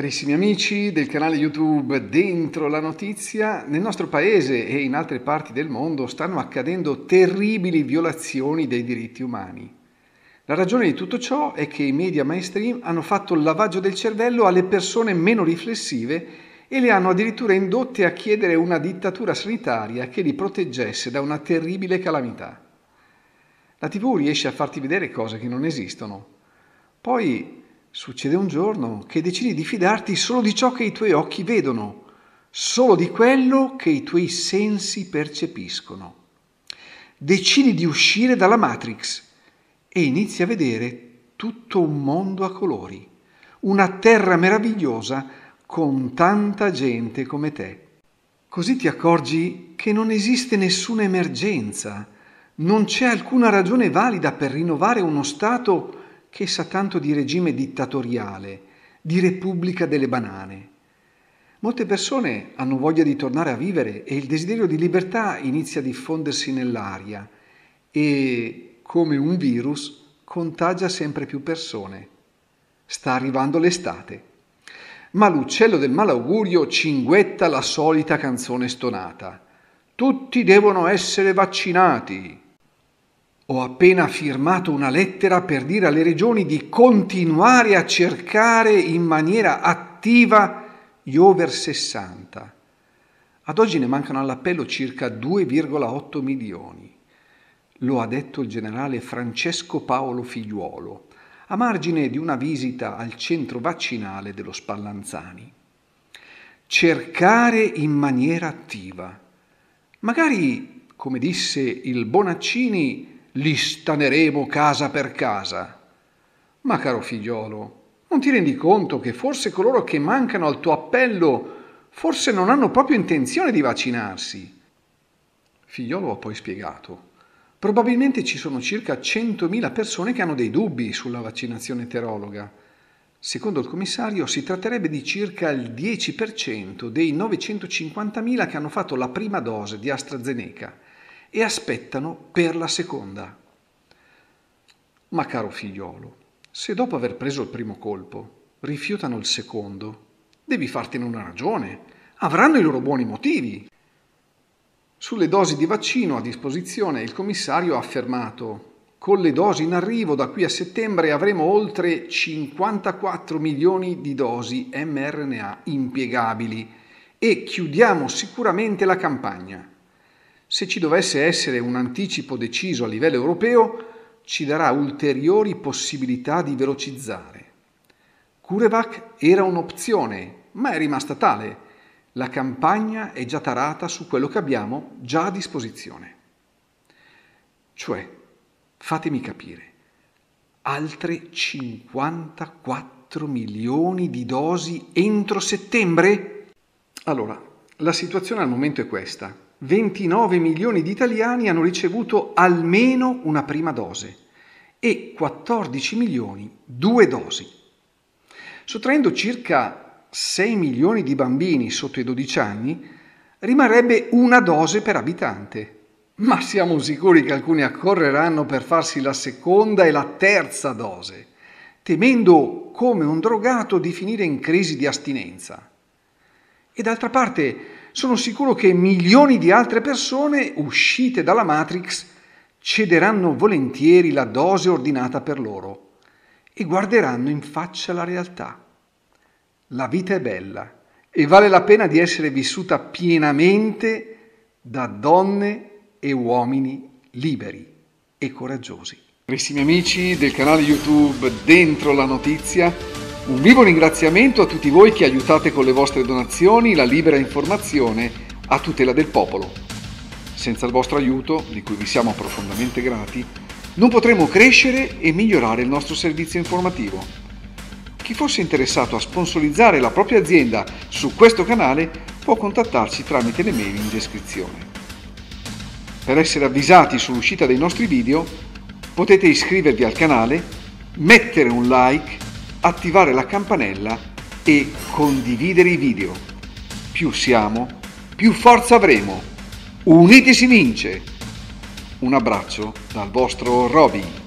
Carissimi amici del canale YouTube Dentro la Notizia, nel nostro paese e in altre parti del mondo stanno accadendo terribili violazioni dei diritti umani. La ragione di tutto ciò è che i media mainstream hanno fatto il lavaggio del cervello alle persone meno riflessive e le hanno addirittura indotte a chiedere una dittatura sanitaria che li proteggesse da una terribile calamità. La TV riesce a farti vedere cose che non esistono. Poi Succede un giorno che decidi di fidarti solo di ciò che i tuoi occhi vedono, solo di quello che i tuoi sensi percepiscono. Decidi di uscire dalla Matrix e inizi a vedere tutto un mondo a colori, una terra meravigliosa con tanta gente come te. Così ti accorgi che non esiste nessuna emergenza, non c'è alcuna ragione valida per rinnovare uno stato che sa tanto di regime dittatoriale, di repubblica delle banane. Molte persone hanno voglia di tornare a vivere e il desiderio di libertà inizia a diffondersi nell'aria e, come un virus, contagia sempre più persone. Sta arrivando l'estate. Ma l'uccello del malaugurio cinguetta la solita canzone stonata. Tutti devono essere vaccinati. Ho appena firmato una lettera per dire alle regioni di continuare a cercare in maniera attiva gli over 60. Ad oggi ne mancano all'appello circa 2,8 milioni. Lo ha detto il generale Francesco Paolo Figliuolo, a margine di una visita al centro vaccinale dello Spallanzani. Cercare in maniera attiva. Magari, come disse il Bonaccini, li staneremo casa per casa. Ma caro figliolo, non ti rendi conto che forse coloro che mancano al tuo appello forse non hanno proprio intenzione di vaccinarsi? Figliolo ha poi spiegato. Probabilmente ci sono circa 100.000 persone che hanno dei dubbi sulla vaccinazione eterologa. Secondo il commissario si tratterebbe di circa il 10% dei 950.000 che hanno fatto la prima dose di AstraZeneca e aspettano per la seconda. Ma caro figliolo, se dopo aver preso il primo colpo rifiutano il secondo, devi fartene una ragione. Avranno i loro buoni motivi. Sulle dosi di vaccino a disposizione il commissario ha affermato con le dosi in arrivo da qui a settembre avremo oltre 54 milioni di dosi mRNA impiegabili e chiudiamo sicuramente la campagna se ci dovesse essere un anticipo deciso a livello europeo, ci darà ulteriori possibilità di velocizzare. Curevac era un'opzione, ma è rimasta tale. La campagna è già tarata su quello che abbiamo già a disposizione. Cioè, fatemi capire, altre 54 milioni di dosi entro settembre? Allora, la situazione al momento è questa. 29 milioni di italiani hanno ricevuto almeno una prima dose e 14 milioni due dosi. Sottraendo circa 6 milioni di bambini sotto i 12 anni, rimarrebbe una dose per abitante. Ma siamo sicuri che alcuni accorreranno per farsi la seconda e la terza dose, temendo come un drogato di finire in crisi di astinenza. E d'altra parte, sono sicuro che milioni di altre persone uscite dalla Matrix cederanno volentieri la dose ordinata per loro e guarderanno in faccia la realtà. La vita è bella e vale la pena di essere vissuta pienamente da donne e uomini liberi e coraggiosi. Carissimi amici del canale YouTube Dentro la Notizia, un vivo ringraziamento a tutti voi che aiutate con le vostre donazioni la libera informazione a tutela del popolo. Senza il vostro aiuto, di cui vi siamo profondamente grati, non potremo crescere e migliorare il nostro servizio informativo. Chi fosse interessato a sponsorizzare la propria azienda su questo canale può contattarci tramite le mail in descrizione. Per essere avvisati sull'uscita dei nostri video potete iscrivervi al canale, mettere un like attivare la campanella e condividere i video. Più siamo, più forza avremo. Uniti si vince! Un abbraccio dal vostro Robin.